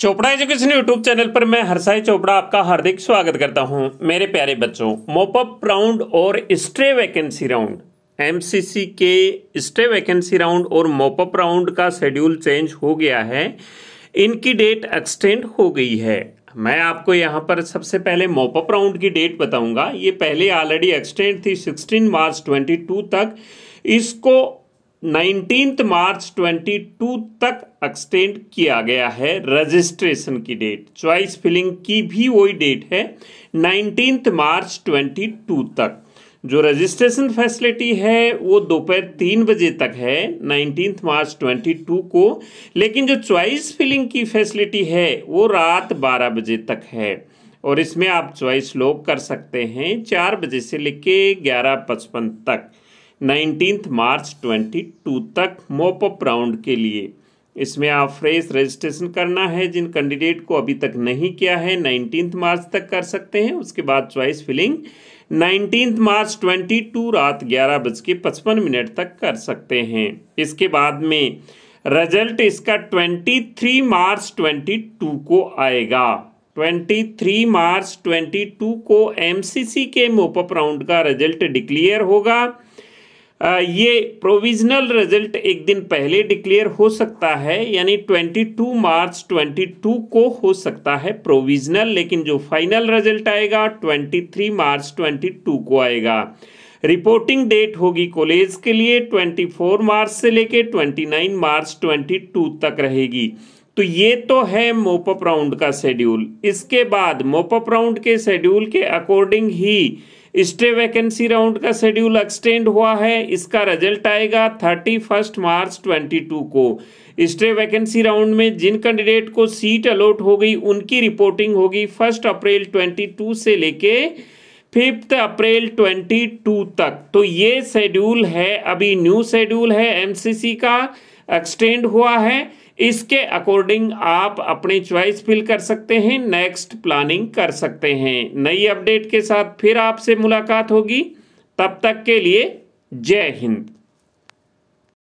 Chopra education YouTube channel पर मैं हरसाई चोपड़ा आपका हार्दिक स्वागत करता हूं मेरे प्यारे बच्चों मोपअप राउंड और स्ट्रे वैकेंसी राउंड एमसीसी के स्टे वैकेंसी राउंड और मोपअप राउंड का शेड्यूल चेंज हो गया है इनकी डेट एक्सटेंड हो गई है मैं आपको यहाँ पर सबसे पहले मोपअप राउंड की डेट बताऊंगा ये पहले ऑलरेडी एक्सटेंड थी सिक्सटीन मार्च ट्वेंटी तक इसको नाइनटीन मार्च 22 तक एक्सटेंड किया गया है रजिस्ट्रेशन की डेट चॉइस फिलिंग की भी वही डेट है नाइनटीन मार्च 22 तक जो रजिस्ट्रेशन फैसिलिटी है वो दोपहर तीन बजे तक है नाइनटीन मार्च 22 को लेकिन जो चॉइस फिलिंग की फैसिलिटी है वो रात 12 बजे तक है और इसमें आप चॉइस लोग कर सकते हैं चार बजे से लेके ग्यारह पचपन तक नाइनटीन्थ मार्च 22 तक मोपअप राउंड के लिए इसमें आप फ्रेश रजिस्ट्रेशन करना है जिन कैंडिडेट को अभी तक नहीं किया है नाइनटीन्थ मार्च तक कर सकते हैं उसके बाद चॉइस फिलिंग नाइनटीन्थ मार्च 22 रात ग्यारह बज के पचपन मिनट तक कर सकते हैं इसके बाद में रिजल्ट इसका 23 मार्च 22 को आएगा 23 मार्च 22 को एमसीसी के मोपअप राउंड का रिजल्ट डिक्लेयर होगा ये प्रोविजनल रिजल्ट एक दिन पहले डिक्लेयर हो सकता है यानी 22 मार्च 22 को हो सकता है प्रोविजनल लेकिन जो फाइनल रिजल्ट आएगा 23 मार्च 22 को आएगा रिपोर्टिंग डेट होगी कॉलेज के लिए 24 मार्च से लेके 29 मार्च 22 तक रहेगी तो ये तो है मोपअप राउंड का शेड्यूल इसके बाद मोपअप राउंड के शेड्यूल के अकॉर्डिंग ही स्टे वैकेंसी राउंड का शेड्यूल एक्सटेंड हुआ है इसका रिजल्ट आएगा thirty first March twenty two को स्टे वैकेंसी राउंड में जिन कैंडिडेट को सीट अलॉट हो गई उनकी रिपोर्टिंग होगी फर्स्ट अप्रैल ट्वेंटी टू से लेके फिफ्थ अप्रैल ट्वेंटी टू तक तो ये शेड्यूल है अभी न्यू शेड्यूल है एमसीसी का एक्सटेंड हुआ है इसके अकॉर्डिंग आप अपनी च्वाइस फिल कर सकते हैं नेक्स्ट प्लानिंग कर सकते हैं नई अपडेट के साथ फिर आपसे मुलाकात होगी तब तक के लिए जय हिंद